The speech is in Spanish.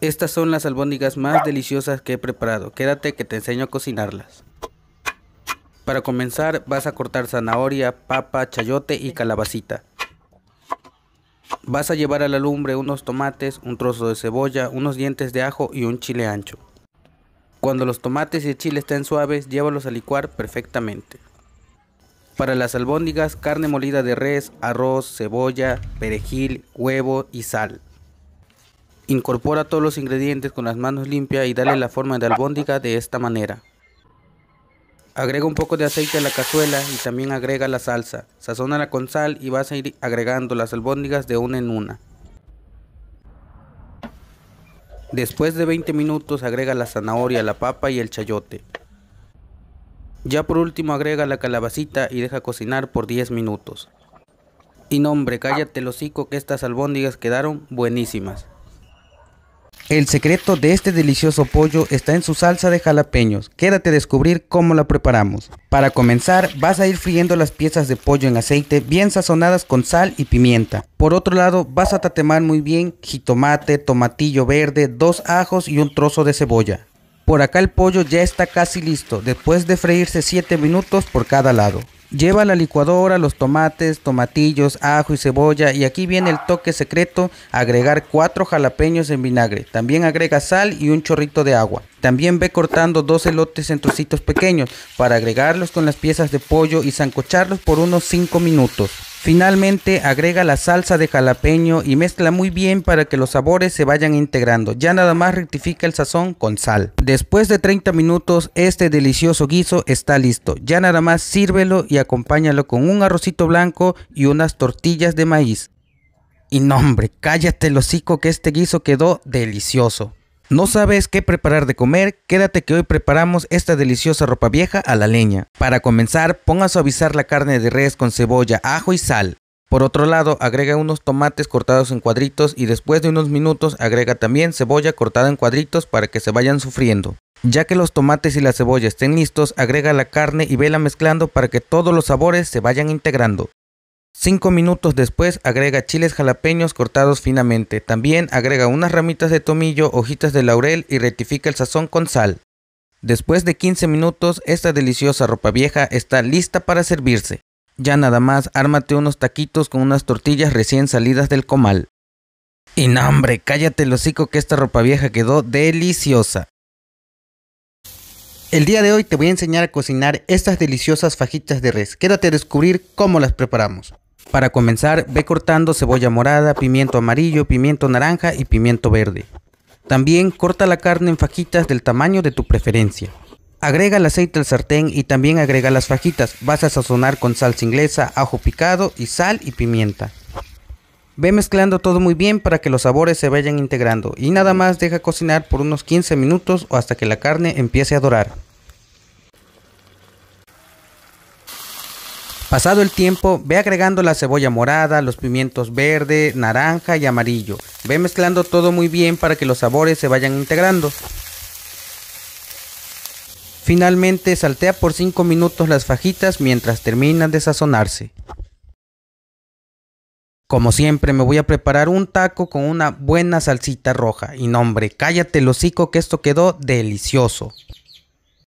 Estas son las albóndigas más deliciosas que he preparado. Quédate que te enseño a cocinarlas. Para comenzar vas a cortar zanahoria, papa, chayote y calabacita. Vas a llevar a la lumbre unos tomates, un trozo de cebolla, unos dientes de ajo y un chile ancho. Cuando los tomates y el chile estén suaves, llévalos a licuar perfectamente. Para las albóndigas, carne molida de res, arroz, cebolla, perejil, huevo y sal. Incorpora todos los ingredientes con las manos limpias y dale la forma de albóndiga de esta manera. Agrega un poco de aceite a la cazuela y también agrega la salsa. Sazónala con sal y vas a ir agregando las albóndigas de una en una. Después de 20 minutos agrega la zanahoria, la papa y el chayote. Ya por último agrega la calabacita y deja cocinar por 10 minutos. Y nombre hombre, cállate el hocico que estas albóndigas quedaron buenísimas. El secreto de este delicioso pollo está en su salsa de jalapeños. Quédate a descubrir cómo la preparamos. Para comenzar, vas a ir friendo las piezas de pollo en aceite bien sazonadas con sal y pimienta. Por otro lado, vas a tatemar muy bien jitomate, tomatillo verde, dos ajos y un trozo de cebolla. Por acá el pollo ya está casi listo, después de freírse 7 minutos por cada lado. Lleva la licuadora, los tomates, tomatillos, ajo y cebolla y aquí viene el toque secreto, agregar 4 jalapeños en vinagre. También agrega sal y un chorrito de agua. También ve cortando dos elotes en trocitos pequeños para agregarlos con las piezas de pollo y zancocharlos por unos 5 minutos. Finalmente agrega la salsa de jalapeño y mezcla muy bien para que los sabores se vayan integrando. Ya nada más rectifica el sazón con sal. Después de 30 minutos este delicioso guiso está listo. Ya nada más sírvelo y acompáñalo con un arrocito blanco y unas tortillas de maíz. Y no hombre, cállate el hocico que este guiso quedó delicioso. ¿No sabes qué preparar de comer? Quédate que hoy preparamos esta deliciosa ropa vieja a la leña. Para comenzar, ponga a suavizar la carne de res con cebolla, ajo y sal. Por otro lado, agrega unos tomates cortados en cuadritos y después de unos minutos agrega también cebolla cortada en cuadritos para que se vayan sufriendo. Ya que los tomates y la cebolla estén listos, agrega la carne y vela mezclando para que todos los sabores se vayan integrando. 5 minutos después agrega chiles jalapeños cortados finamente. También agrega unas ramitas de tomillo, hojitas de laurel y rectifica el sazón con sal. Después de 15 minutos, esta deliciosa ropa vieja está lista para servirse. Ya nada más, ármate unos taquitos con unas tortillas recién salidas del comal. Y no, cállate el hocico que esta ropa vieja quedó deliciosa. El día de hoy te voy a enseñar a cocinar estas deliciosas fajitas de res. Quédate a descubrir cómo las preparamos. Para comenzar, ve cortando cebolla morada, pimiento amarillo, pimiento naranja y pimiento verde. También corta la carne en fajitas del tamaño de tu preferencia. Agrega el aceite al sartén y también agrega las fajitas. Vas a sazonar con salsa inglesa, ajo picado y sal y pimienta. Ve mezclando todo muy bien para que los sabores se vayan integrando y nada más deja cocinar por unos 15 minutos o hasta que la carne empiece a dorar. Pasado el tiempo, ve agregando la cebolla morada, los pimientos verde, naranja y amarillo. Ve mezclando todo muy bien para que los sabores se vayan integrando. Finalmente saltea por 5 minutos las fajitas mientras terminan de sazonarse. Como siempre, me voy a preparar un taco con una buena salsita roja. Y no, hombre, cállate el hocico que esto quedó delicioso.